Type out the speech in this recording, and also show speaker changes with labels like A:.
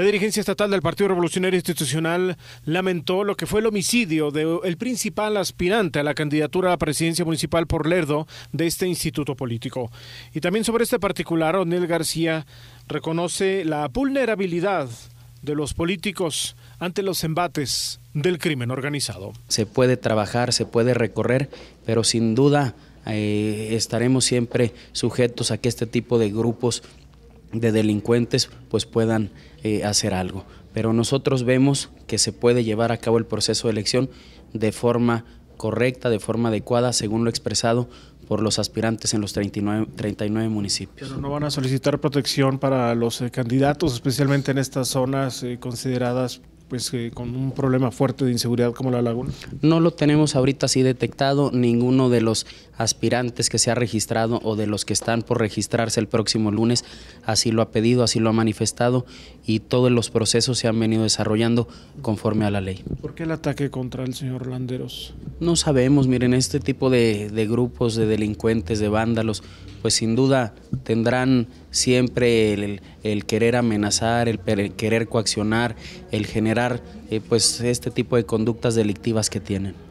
A: La dirigencia estatal del Partido Revolucionario Institucional lamentó lo que fue el homicidio del principal aspirante a la candidatura a la presidencia municipal por Lerdo de este instituto político. Y también sobre este particular, O'Neill García reconoce la vulnerabilidad de los políticos ante los embates del crimen organizado.
B: Se puede trabajar, se puede recorrer, pero sin duda eh, estaremos siempre sujetos a que este tipo de grupos de delincuentes pues puedan eh, hacer algo. Pero nosotros vemos que se puede llevar a cabo el proceso de elección de forma correcta, de forma adecuada, según lo expresado por los aspirantes en los 39, 39 municipios.
A: no van a solicitar protección para los eh, candidatos, especialmente en estas zonas eh, consideradas pues eh, con un problema fuerte de inseguridad como la laguna? No
B: lo tenemos ahorita así detectado, ninguno de los aspirantes que se ha registrado o de los que están por registrarse el próximo lunes así lo ha pedido, así lo ha manifestado y todos los procesos se han venido desarrollando conforme a la ley.
A: ¿Por qué el ataque contra el señor Landeros?
B: No sabemos, miren, este tipo de, de grupos de delincuentes, de vándalos, pues sin duda tendrán siempre el, querer amenazar, el, querer coaccionar, el generar eh, pues este tipo de conductas delictivas que tienen.